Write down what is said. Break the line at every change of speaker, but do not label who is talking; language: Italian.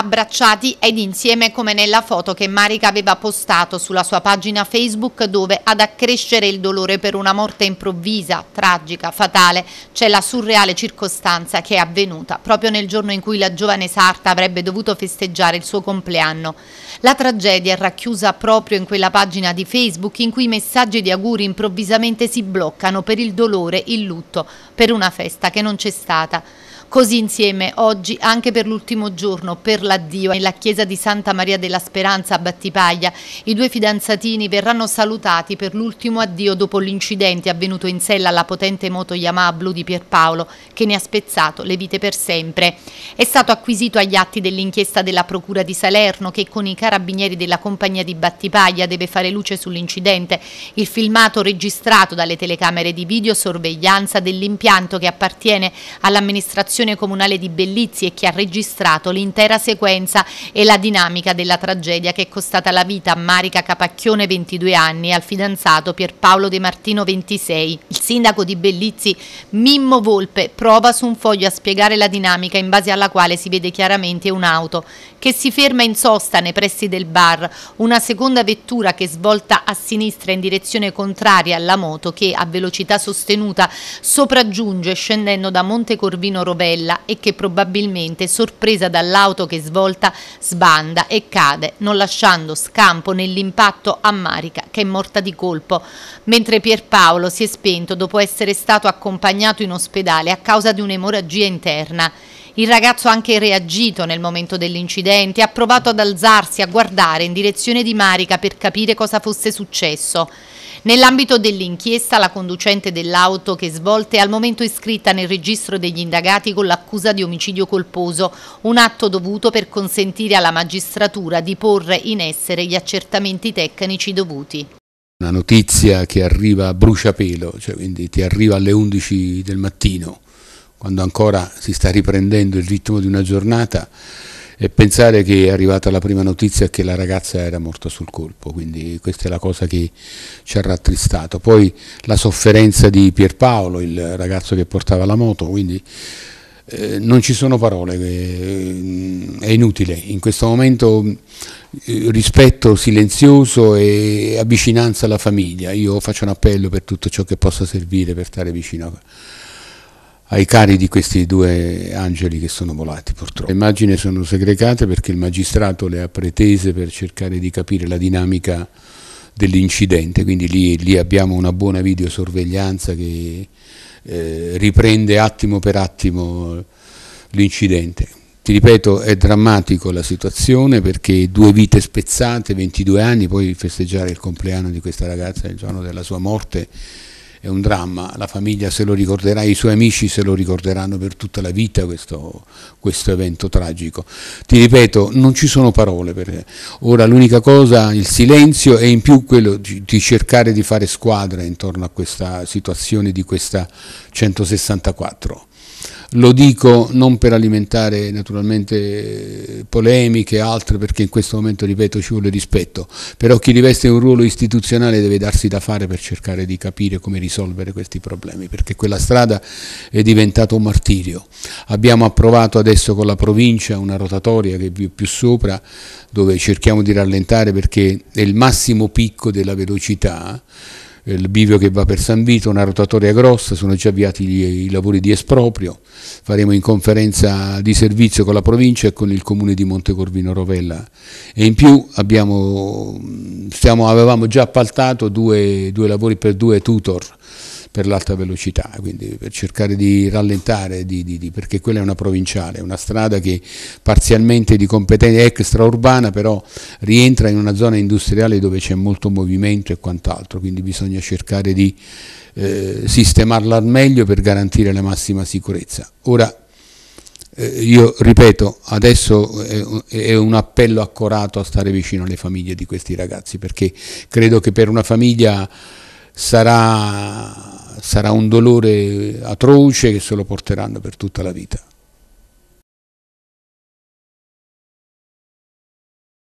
abbracciati ed insieme come nella foto che Marica aveva postato sulla sua pagina Facebook dove ad accrescere il dolore per una morte improvvisa, tragica, fatale, c'è la surreale circostanza che è avvenuta proprio nel giorno in cui la giovane sarta avrebbe dovuto festeggiare il suo compleanno. La tragedia è racchiusa proprio in quella pagina di Facebook in cui i messaggi di auguri improvvisamente si bloccano per il dolore, il lutto, per una festa che non c'è stata. Così insieme oggi, anche per l'ultimo giorno, per l'addio nella chiesa di Santa Maria della Speranza a Battipaglia, i due fidanzatini verranno salutati per l'ultimo addio dopo l'incidente avvenuto in sella alla potente moto Yamaha blu di Pierpaolo che ne ha spezzato le vite per sempre. È stato acquisito agli atti dell'inchiesta della Procura di Salerno che con i carabinieri della compagnia di Battipaglia deve fare luce sull'incidente, il filmato registrato dalle telecamere di videosorveglianza dell'impianto che appartiene all'amministrazione amministrazione comunale di Bellizzi e che ha registrato l'intera sequenza e la dinamica della tragedia che è costata la vita a Marica Capacchione 22 anni e al fidanzato Pierpaolo De Martino 26. Il sindaco di Bellizzi Mimmo Volpe prova su un foglio a spiegare la dinamica in base alla quale si vede chiaramente un'auto che si ferma in sosta nei pressi del bar, una seconda vettura che svolta a sinistra in direzione contraria alla moto che a velocità sostenuta sopraggiunge scendendo da Monte Corvino Rovelli sorella e che probabilmente, sorpresa dall'auto che svolta, sbanda e cade, non lasciando scampo nell'impatto a Marica che è morta di colpo, mentre Pierpaolo si è spento dopo essere stato accompagnato in ospedale a causa di un'emorragia interna. Il ragazzo ha anche reagito nel momento dell'incidente, ha provato ad alzarsi, a guardare in direzione di Marica per capire cosa fosse successo. Nell'ambito dell'inchiesta, la conducente dell'auto che svolte è al momento iscritta nel registro degli indagati con l'accusa di omicidio colposo, un atto dovuto per consentire alla magistratura di porre in essere gli accertamenti tecnici dovuti.
Una notizia che arriva a bruciapelo, cioè quindi ti arriva alle 11 del mattino, quando ancora si sta riprendendo il ritmo di una giornata, e pensare che è arrivata la prima notizia che la ragazza era morta sul colpo, quindi questa è la cosa che ci ha rattristato. Poi la sofferenza di Pierpaolo, il ragazzo che portava la moto, quindi eh, non ci sono parole, eh, è inutile. In questo momento eh, rispetto silenzioso e avvicinanza alla famiglia, io faccio un appello per tutto ciò che possa servire per stare vicino a ai cari di questi due angeli che sono volati purtroppo. Le immagini sono segregate perché il magistrato le ha pretese per cercare di capire la dinamica dell'incidente, quindi lì, lì, abbiamo una buona videosorveglianza che eh, riprende attimo per attimo l'incidente. Ti ripeto, è drammatico la situazione perché due vite spezzate, 22 anni, poi festeggiare il compleanno di questa ragazza il giorno della sua morte è un dramma, la famiglia se lo ricorderà, i suoi amici se lo ricorderanno per tutta la vita questo, questo evento tragico. Ti ripeto, non ci sono parole, per... ora l'unica cosa, il silenzio e in più quello di, di cercare di fare squadra intorno a questa situazione di questa 164 lo dico non per alimentare naturalmente polemiche e altre perché in questo momento ripeto ci vuole rispetto, però chi riveste un ruolo istituzionale deve darsi da fare per cercare di capire come risolvere questi problemi perché quella strada è diventata un martirio. Abbiamo approvato adesso con la provincia una rotatoria che vi è più sopra dove cerchiamo di rallentare perché è il massimo picco della velocità il bivio che va per San Vito, una rotatoria grossa, sono già avviati gli, i lavori di esproprio, faremo in conferenza di servizio con la provincia e con il comune di Montecorvino Rovella e in più abbiamo, mm, stiamo, avevamo già appaltato due, due lavori per due tutor per l'alta velocità, quindi per cercare di rallentare, di, di, di, perché quella è una provinciale, una strada che parzialmente di competenza extraurbana, però rientra in una zona industriale dove c'è molto movimento e quant'altro, quindi bisogna cercare di eh, sistemarla al meglio per garantire la massima sicurezza. Ora, eh, io ripeto, adesso è un appello accorato a stare vicino alle famiglie di questi ragazzi, perché credo che per una famiglia sarà sarà un dolore atroce che se lo porteranno per tutta la vita.